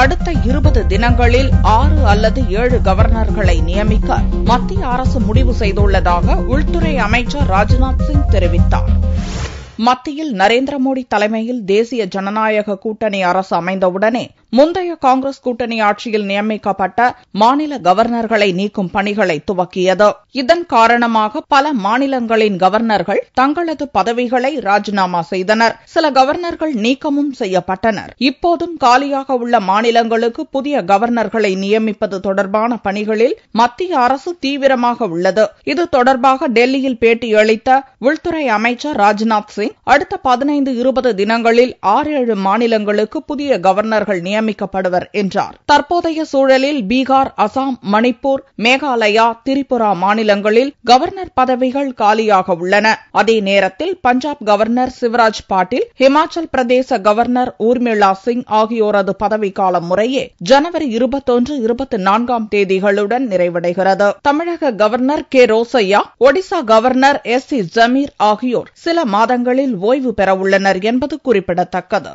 அடுத்த இருபது தினங்களில் ஆறு அல்லது ஏழு கவர்னர்களை நியமிக்க மத்திய அரசு முடிவு செய்துள்ளதாக உள்துறை அமைச்சர் ராஜ்நாத் சிங் தெரிவித்தாா் மத்தியில் நரேந்திர மோடி தலைமையில் தேசிய ஜனநாயக கூட்டணி அரசு அமைந்தவுடனே முந்தைய காங்கிரஸ் கூட்டணி ஆட்சியில் நியமிக்கப்பட்ட மாநில கவர்னர்களை நீக்கும் பணிகளை துவக்கியது இதன் காரணமாக பல மாநிலங்களின் கவர்னர்கள் தங்களது பதவிகளை ராஜினாமா செய்தனர் சில கவர்னர்கள் நீக்கமும் செய்யப்பட்டனர் இப்போதும் காலியாக உள்ள மாநிலங்களுக்கு புதிய கவர்னர்களை நியமிப்பது தொடர்பான பணிகளில் மத்திய அரசு தீவிரமாக உள்ளது இது தொடர்பாக டெல்லியில் பேட்டியளித்த உள்துறை அமைச்சர் ராஜ்நாத் சிங் சிங் அடுத்த பதினைந்து இருபது தினங்களில் ஆறு ஏழு மாநிலங்களுக்கு புதிய கவர்னர்கள் நியமிக்கப்படுவர் என்றார் தற்போதைய சூழலில் பீகார் அசாம் மணிப்பூர் மேகாலயா திரிபுரா மாநிலங்களில் கவர்னர் பதவிகள் காலியாக உள்ளன அதே நேரத்தில் பஞ்சாப் கவர்னர் சிவராஜ் பாட்டில் ஹிமாச்சல் பிரதேச கவர்னர் ஊர்மிளா சிங் ஆகியோரது பதவிக்காலம் முறையே ஜனவரி இருபத்தொன்று இருபத்தி நான்காம் தேதிகளுடன் நிறைவடைகிறது தமிழக governor K Rosaiah Odisha governor S C Jamir ஆகியோர் சில மாதங்களில் நாட்களில் ஓய்வு பெறவுள்ளனர் என்பது குறிப்பிடத்தக்கது